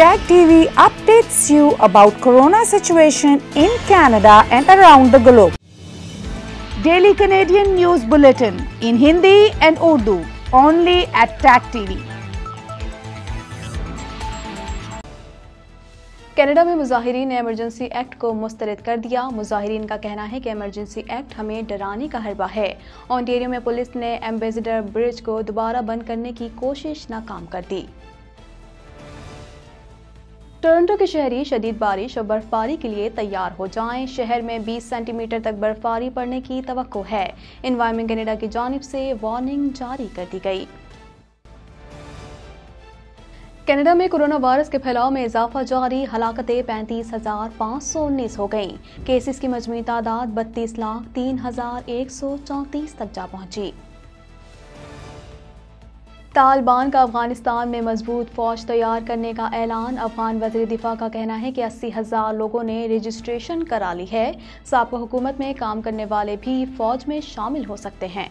Tag TV updates you about corona situation in Canada and around the globe. Daily Canadian News Bulletin in Hindi and Urdu only at Tag TV. Canada में मुजाहरीन ने emergency act को मुस्तरद कर दिया मुजाहरीन का कहना है कि एमरजेंसी एक्ट हमें डराने का हरबा है ऑनटेरियो में पुलिस ने एम्बेसडर ब्रिज को दोबारा बंद करने की कोशिश नाकाम कर दी टोरंटो के शहरी शदीद बारिश और बर्फबारी के लिए तैयार हो जाएं। शहर में 20 सेंटीमीटर तक बर्फबारी पड़ने की तो है इन्वायरमेंट कनेडा की जानब से वार्निंग जारी कर दी गई कनाडा में कोरोना वायरस के फैलाव में इजाफा जारी हलाकतें पैंतीस हजार पाँच सौ उन्नीस हो गईं केसेस की मजमू तादाद बत्तीस लाख तीन हजार एक सौ चौंतीस तक जा पहुंची तालिबान का अफगानिस्तान में मजबूत फौज तैयार करने का ऐलान अफगान वजी दिफा का कहना है कि अस्सी हज़ार लोगों ने रजिस्ट्रेशन करा ली है सबको हुकूमत में काम करने वाले भी फौज में शामिल हो सकते हैं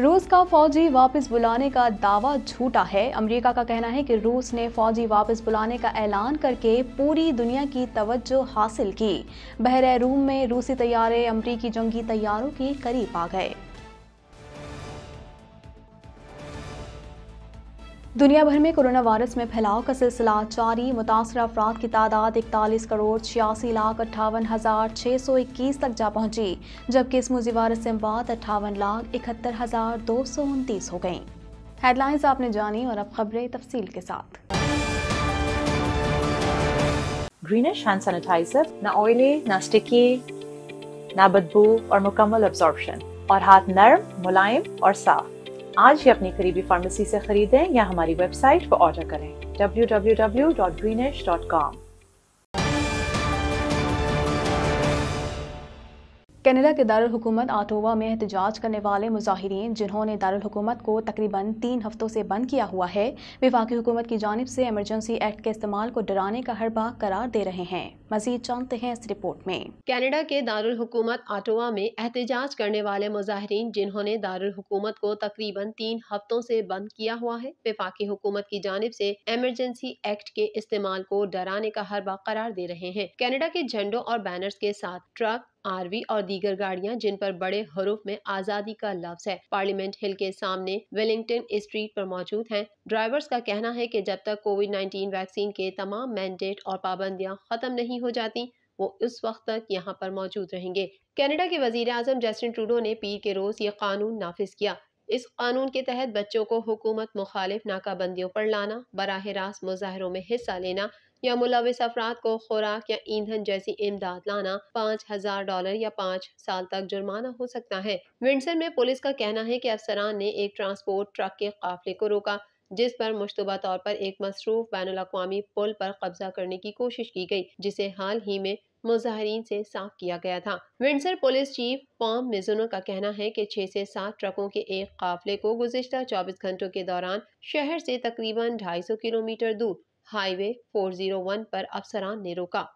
रूस का फौजी वापस बुलाने का दावा झूठा है अमेरिका का कहना है कि रूस ने फौजी वापस बुलाने का ऐलान करके पूरी दुनिया की तवज्जो हासिल की बहरे रूम में रूसी तैयारे अमरीकी जंगी तैयारों के करीब आ गए दुनिया भर में कोरोना वायरस में फैलाव का सिलसिला जारी मुतासर अफराद की तादाद इकतालीस करोड़ छियासी लाख अट्ठावन हज़ार छः सौ इक्कीस तक जा पहुंची जबकि इस मुजी वायरस से बाद अट्ठावन लाख इकहत्तर हज़ार दो सौ उनतीस हो गई हेडलाइंस आपने जानी और अब खबरें तफसील के साथ ग्रीनिश हैंड सैनिटाइजर ना ऑयली ना स्टिकी ना बदबू और मुकम्मल और हाथ नरम मुलायम और साफ आज ही अपनी करीबी फार्मेसी से खरीदें या हमारी वेबसाइट पर ऑर्डर करें www.greenish.com कैनेडा के दारकूमत आटोवा में एहतजाज करने वाले मुजाहरीन जिन्होंने दारकूमत को तकरीबन तीन हफ्तों से बंद किया हुआ है विफाकी हुकूमत की जानब से एमरजेंसी एक्ट के इस्तेमाल को डराने का हर बार करार दे रहे हैं मजीद जानते हैं इस रिपोर्ट में कैनेडा के दारकूमत आटोवा में एहतजाज करने वाले मुजाहरीन जिन्होंने दारकूमत को तकरीबन तीन हफ्तों से बंद किया हुआ है विफाकी हुकूमत की जानब से एमरजेंसी एक्ट के इस्तेमाल को डराने का हर बार करार दे रहे हैं कैनेडा के झंडों और बैनर्स के साथ ट्रक आरवी और दीगर गाड़ियां जिन पर बड़े हरूफ में आज़ादी का लफ्ज है पार्लियामेंट हिल के सामने वेलिंगटन स्ट्रीट पर मौजूद हैं ड्राइवर्स का कहना है कि जब तक कोविड 19 वैक्सीन के तमाम मैंडेट और पाबंदियां ख़त्म नहीं हो जाती वो उस वक्त तक यहाँ पर मौजूद रहेंगे कैनेडा के वजीर आजम जस्टिन ट्रूडो ने पीर के रोज ये कानून नाफिज किया इस कानून के तहत बच्चों को हुकूमत मुखालिफ नाकाबंदियों पर लाना बरह रास्त मुजाहरों में हिस्सा लेना या मुलविस अफराद को खुराक या ईंधन जैसी इमदाद लाना पाँच हजार डॉलर या पाँच साल तक जुर्माना हो सकता है विंडसर में पुलिस का कहना है कि अफसरान ने एक ट्रांसपोर्ट ट्रक के काफिले को रोका जिस पर मुशतबा तौर पर एक मसरूफ बैन अवी पुल पर कब्जा करने की कोशिश की गई जिसे हाल ही में मुजाहरीन से साफ किया गया था Windsor police chief Pam Mizuno का कहना है कि छह से सात ट्रकों के एक काफिले को गुजशत 24 घंटों के दौरान शहर से तकरीबन 250 किलोमीटर दूर हाईवे 401 पर अफसरान ने रोका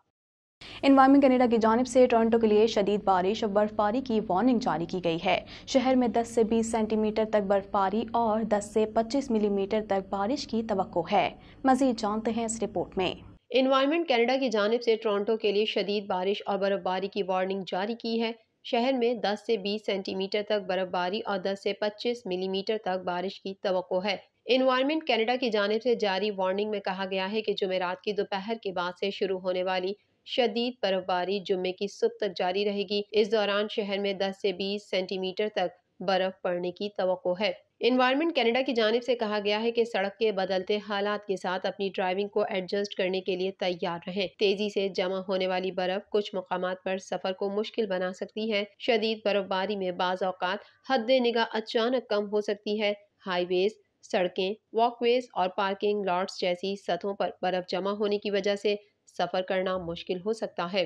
इन्वायरमेंट कनेडा की जानब से टोरंटो के लिए शदीद बारिश और बर्फबारी की वार्निंग जारी की गई है शहर में 10 से 20 सेंटीमीटर तक बर्फबारी और 10 से 25 मिलीमीटर तक बारिश की तो है मजीद जानते हैं इस रिपोर्ट में इन्वायरमेंट कनेडा की जानब से टोरंटो के लिए शदीद बारिश और बर्फबारी की वार्निंग जारी की है शहर में 10 से 20 सेंटीमीटर तक बर्फबारी और 10 से 25 मिलीमीटर तक बारिश की तो है इन्वायरमेंट कनाडा की जानब से जारी वार्निंग में कहा गया है कि जुमेरात की दोपहर के बाद से शुरू होने वाली शदीद बर्फबारी जुम्मे की सुबह तक जारी रहेगी इस दौरान शहर में 10 से 20 सेंटीमीटर तक बर्फ पड़ने की तो है इन्वायरमेंट कनाडा की जानब से कहा गया है कि सड़क के बदलते हालात के साथ अपनी ड्राइविंग को एडजस्ट करने के लिए तैयार रहें तेजी से जमा होने वाली बर्फ कुछ मकाम पर सफर को मुश्किल बना सकती है शदीद बर्फबारी में बाज अवकात हद निगाह अचानक कम हो सकती है हाईवेज सड़कें वॉकवेज और पार्किंग लॉट्स जैसी सतहों पर बर्फ जमा होने की वजह से सफ़र करना मुश्किल हो सकता है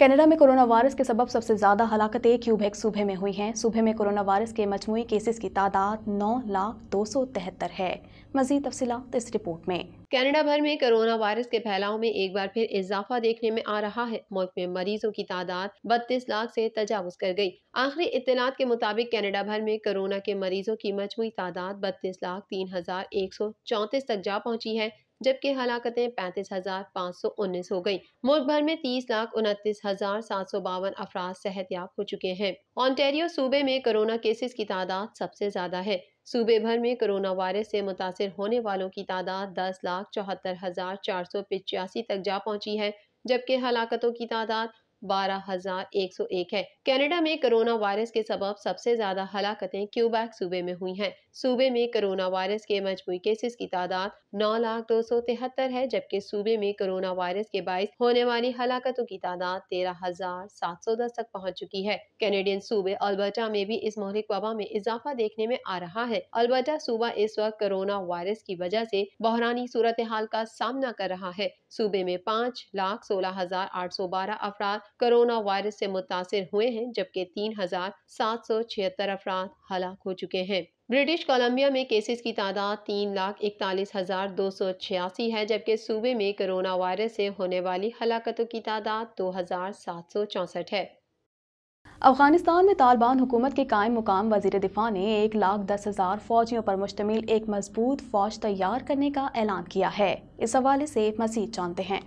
कनाडा में कोरोना वायरस के सबब सबसे ज़्यादा हलाकतें क्यूबेक सूबे में हुई हैं सूबे में कोरोना वायरस के मजमू केसेस की तादाद नौ लाख दो सौ तिहत्तर है मजीद तफसीत इस रिपोर्ट में कनाडा भर में कोरोना वायरस के फैलाव में एक बार फिर इजाफा देखने में आ रहा है मुल्क में मरीजों की तादाद बत्तीस लाख से तजावज कर गई आखिरी इतलात के मुताबिक कनाडा भर में कोरोना के मरीजों की मजमू तादाद बत्तीस लाख तीन हजार एक सौ चौंतीस तक जा पहुंची है जबकि हलाकतें पैंतीस हजार पाँच सौ उन्नीस हो गई मुल्क भर में तीस लाख उनतीस हजार सात सौ बावन अफराज सेहत याब हो चुके हैं ऑन्टेरियो सूबे में कोरोना केसेस की तादाद सबसे ज्यादा है सूबे भर में कोरोना वायरस से मुतासर होने वालों की तादाद दस लाख चौहत्तर हजार चार सौ पिचासी तक जा पहुंची है जबकि हलाकतों की तादाद बारह हजार एक सौ एक है कनाडा में कोरोना वायरस के सबब सबसे ज्यादा हलाकतें क्यूबैक सूबे में हुई हैं सूबे में कोरोना वायरस के मजमू केसेस की तादाद नौ लाख दो सौ तिहत्तर है जबकि सूबे में कोरोना वायरस के बायस होने वाली हलाकतों की तादाद तेरह हजार सात सौ दस तक पहुँच चुकी है कैनेडियन सूबे अल्बर्टा में भी इस मोहलिक वबा में इजाफा देखने में आ रहा है अल्बर्टा सूबा इस वक्त कोरोना वायरस की वजह से बहरानी सूरत हाल का सामना कर रहा है सूबे में पाँच लाख सोलह हजार आठ सौ बारह अफराद कोरोना वायरस से मुतासर हुए हैं जबकि तीन हजार सात सौ छिहत्तर अफराद हलाक हो चुके हैं ब्रिटिश कोलंबिया में केसेस की तादाद तीन लाख इकतालीस हज़ार दो सौ छियासी है जबकि सूबे में कोरोना वायरस से होने वाली हलाकतों की तादाद दो हज़ार सात सौ चौंसठ है अफगानिस्तान में तालिबान हुकूमत के कायम मुकाम वजीर दिफा ने एक लाख दस हज़ार फौजियों पर मुश्तमिल एक मजबूत फौज तैयार करने का ऐलान किया है इस हवाले से मजीद जानते हैं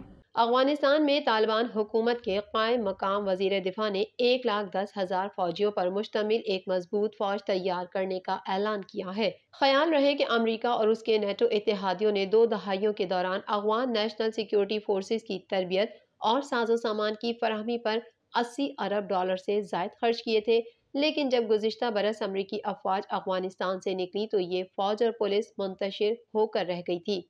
अफगानिस्तान में तालिबान हुकूमत के कायम मकाम वजीर दिफा ने एक लाख दस हज़ार फौजियों पर मुश्तमिल एक मजबूत फौज तैयार करने का ऐलान किया है ख्याल रहे कि अमेरिका और उसके नेटो इतिहादियों ने दो दहाइयों के दौरान अफगान नेशनल सिक्योरिटी फोर्सेज की तरबियत और साजो सामान की फरहमी पर अस्सी अरब डॉलर से जायद खर्च किए थे लेकिन जब गुजशत बरस अमरीकी अफवाज अफगानिस्तान से निकली तो ये फौज और पुलिस मुंतशिर होकर रह गई थी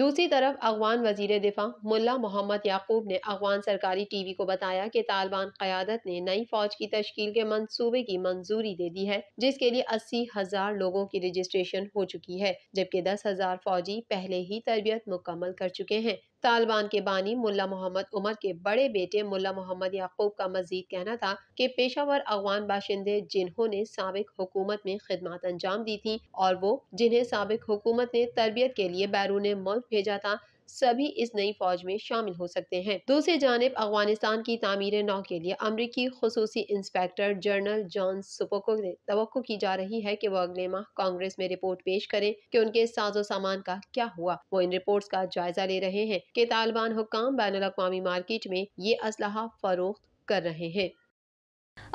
दूसरी तरफ अफगान वजीर दिफा मुला मोहम्मद याकूब ने अफगान सरकारी टी वी को बताया कि तालिबान क्यादत ने नई फौज की तश्कील के मनसूबे की मंजूरी दे दी है जिसके लिए अस्सी हजार लोगों की रजिस्ट्रेशन हो चुकी है जबकि दस हजार फौजी पहले ही तरबियत मुकम्मल कर चुके हैं तालिबान के बानी मुल्ला मोहम्मद उमर के बड़े बेटे मुल्ला मोहम्मद याकूब का मजीद कहना था कि पेशावर अफगान बाशिंदे जिन्होंने सबक हुकूमत में खदमात अंजाम दी थी और वो जिन्हें सबक हुकूमत ने तरबियत के लिए बैरून मुल्क भेजा था सभी इस नई फौज में शामिल हो सकते हैं दूसरी जानब अफगानिस्तान की तमीर नौ के लिए अमरीकी खसूसी इंस्पेक्टर जनरल जॉन सुपोको ने तो की जा रही है की वो अगले माह कांग्रेस में रिपोर्ट पेश करें की उनके साजो सामान का क्या हुआ वो इन रिपोर्ट का जायजा ले रहे हैं की तालिबान हुकाम बैन अवी मार्केट में ये असलाह फरोख्त कर रहे हैं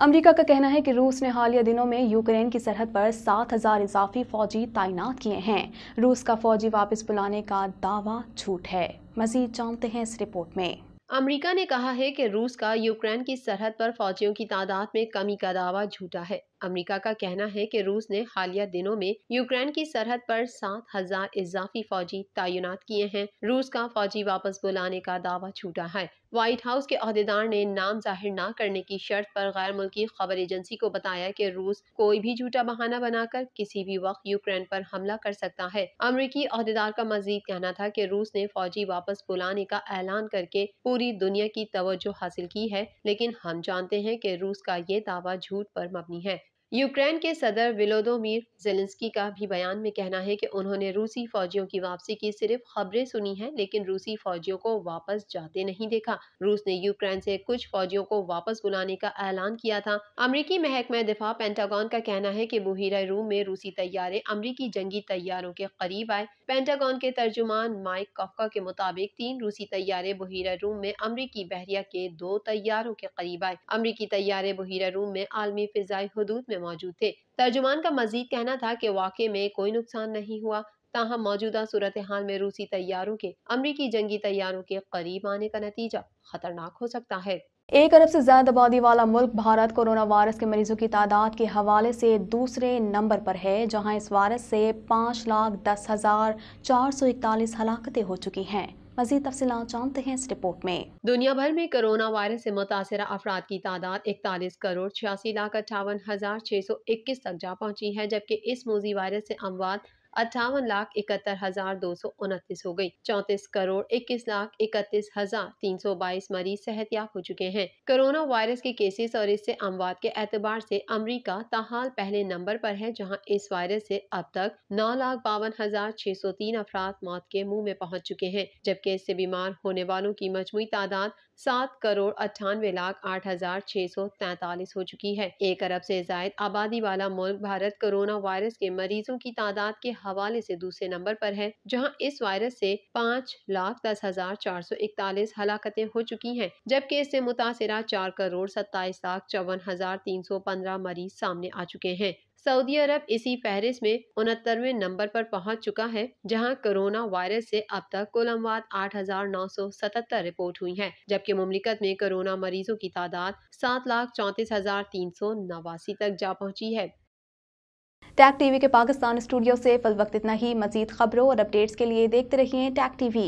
अमेरिका का कहना है कि रूस ने हालिया दिनों में यूक्रेन की सरहद पर 7000 इजाफी फौजी तैनात किए हैं रूस का फौजी वापस बुलाने का दावा झूठ है मजीद जानते हैं इस रिपोर्ट में अमेरिका ने कहा है कि रूस का यूक्रेन की सरहद पर फौजियों की तादाद में कमी का दावा झूठा है अमेरिका का कहना है कि रूस ने हालिया दिनों में यूक्रेन की सरहद पर सात हजार इजाफी फौजी तैनात किए हैं रूस का फौजी वापस बुलाने का दावा छूटा है व्हाइट हाउस के अहदेदार ने नाम जाहिर न करने की शर्त पर गैर मुल्की खबर एजेंसी को बताया कि रूस कोई भी झूठा बहाना बनाकर किसी भी वक्त यूक्रेन पर हमला कर सकता है अमरीकी अहदेदार का मजीद कहना था कि रूस ने फौजी वापस बुलाने का ऐलान करके पूरी दुनिया की तवज्जो हासिल की है लेकिन हम जानते हैं कि रूस का ये दावा झूठ पर मबनी है यूक्रेन के सदर विलोदोमिर जेलेंस्की का भी बयान में कहना है कि उन्होंने रूसी फौजियों की वापसी की सिर्फ खबरें सुनी हैं लेकिन रूसी फौजियों को वापस जाते नहीं देखा रूस ने यूक्रेन से कुछ फौजियों को वापस बुलाने का ऐलान किया था अमरीकी महकमा दिफा पेंटागन का कहना है कि बुहरा रूम में रूसी तैयारे अमरीकी जंगी तैयारों के करीब आए पेंटागन के तर्जुमान माइक कफका के मुताबिक तीन रूसी तैयारे बुहरा रूम में अमरीकी बहरिया के दो तैयारों के करीब आए अमरीकी तैयारे बुहरा रूम में आलमी फिजाई हदूद में में मौजूद थे तर्जुमान का मजीद कहना था की वाक में कोई नुकसान नहीं हुआ ताहम मौजूदा सूरत हाल में रूसी तैयारों के अमरीकी जंगी तैयारों के करीब आने का नतीजा खतरनाक हो सकता है एक अरब से ज़्यादा आबादी वाला मुल्क भारत कोरोना वायरस के मरीजों की तादाद के हवाले से दूसरे नंबर पर है जहां इस वायरस से पाँच लाख दस हज़ार चार सौ इकतालीस हलाकतें हो चुकी हैं मजीद तफसी जानते हैं इस रिपोर्ट में दुनिया भर में कोरोना वायरस से मुतासर अफराद की तादाद इकतालीस करोड़ छियासी लाख अट्ठावन हजार छह सौ इक्कीस तक जा पहुंची है जबकि इस मोजी वायरस से अमवाद अट्ठावन लाख इकहत्तर हजार दो सौ उनतीस हो गयी चौंतीस करोड़ इक्कीस लाख इकतीस हजार तीन सौ बाईस मरीज सेहत याब हो चुके हैं कोरोना वायरस के केसेस और इससे अमवात के एतबार से अमरीका ताहाल पहले नंबर पर है जहां इस वायरस से अब तक नौ लाख बावन हजार छह सौ तीन अफराद मौत के मुंह में पहुंच चुके हैं जबकि इससे बीमार होने वालों की मजमू तादाद सात करोड़ अट्ठानवे लाख आठ हजार छह सौ तैतालीस हो चुकी है एक अरब से जायद आबादी वाला मुल्क भारत कोरोना वायरस के मरीजों की तादाद के हवाले से दूसरे नंबर पर है जहां इस वायरस से पाँच लाख दस हजार चार सौ इकतालीस हलाकतें हो चुकी हैं जबकि इससे मुतासरा चार करोड़ सत्ताईस लाख चौवन हजार तीन सौ पंद्रह मरीज सामने आ चुके हैं सऊदी अरब इसी फहरिस्त में उनहत्तरवें नंबर पर पहुंच चुका है जहां कोरोना वायरस से अब तक कुल अमवात आठ हजार नौ सौ सतहत्तर रिपोर्ट हुई है जबकि ममलिकत में कोरोना मरीजों की तादाद सात लाख चौंतीस हजार तीन सौ नवासी तक जा पहुंची है टैक टीवी के पाकिस्तान स्टूडियो से फिल वक्त इतना ही मजीद खबरों और अपडेट्स के लिए देखते रहिए टैक टीवी